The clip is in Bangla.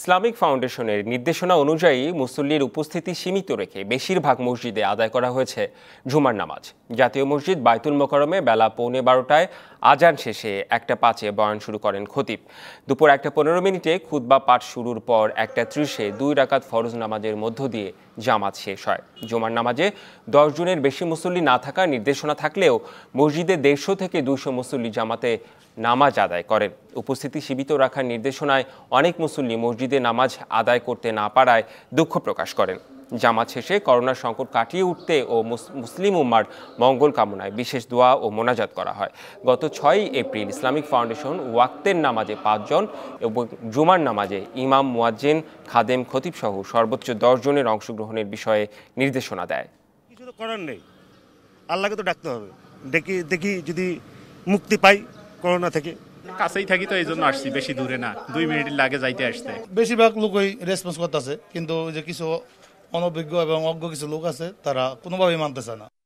ইসলামিক ফাউন্ডেশনের নির্দেশনা অনুযায়ী মুসল্লির উপস্থিতি সীমিত রেখে বেশিরভাগ মসজিদে আদায় করা হয়েছে জুমার নামাজ জাতীয় মসজিদ বায়তুল মোকরমে বেলা পৌনে বারোটায় আজান শেষে একটা পাঁচে বয়ান শুরু করেন খতিব দুপুর একটা পনেরো মিনিটে বা পাঠ শুরুর পর একটা ত্রিশে দুই রাকাত ফরজ নামাজের মধ্য দিয়ে জামাত শেষ হয় জুমার নামাজে দশ জনের বেশি মুসল্লি না থাকার নির্দেশনা থাকলেও মসজিদে দেড়শো থেকে দুশো মুসল্লি জামাতে নামাজ আদায় করেন উপস্থিতি সীমিত রাখার নির্দেশনায় অনেক মুসল্লি মসজিদে নামাজ আদায় করতে না পারায় দুঃখ প্রকাশ করেন জামাত শেষে করোনা সংকট কাটিয়ে উঠতে ও মুসলিম উম্মার মঙ্গল কামনায় বিশেষ দোয়া ও মোনাজাত করা হয় গত ছয়ই এপ্রিল ইসলামিক ফাউন্ডেশন ওয়াক্তের নামাজে পাঁচজন এবং জুমার নামাজে ইমাম মুয়াজ্জিন খাদেম খতিবসহ সর্বোচ্চ দশজনের অংশগ্রহণের বিষয়ে নির্দেশনা দেয় কিছু তো করার নেই আল্লাহকে তো ডাকতে হবে দেখি দেখি যদি মুক্তি পাই করোনা থেকে কাছেই থাকি তো এই জন্য আসছি বেশি দূরে না দুই মিনিট লাগে যাইতে আসতে বেশিরভাগ লোকই রেসপন্স করতেছে কিন্তু যে কিছু অনভিজ্ঞ এবং অজ্ঞ কিছু লোক আছে তারা কোনোভাবেই মানতে চায় না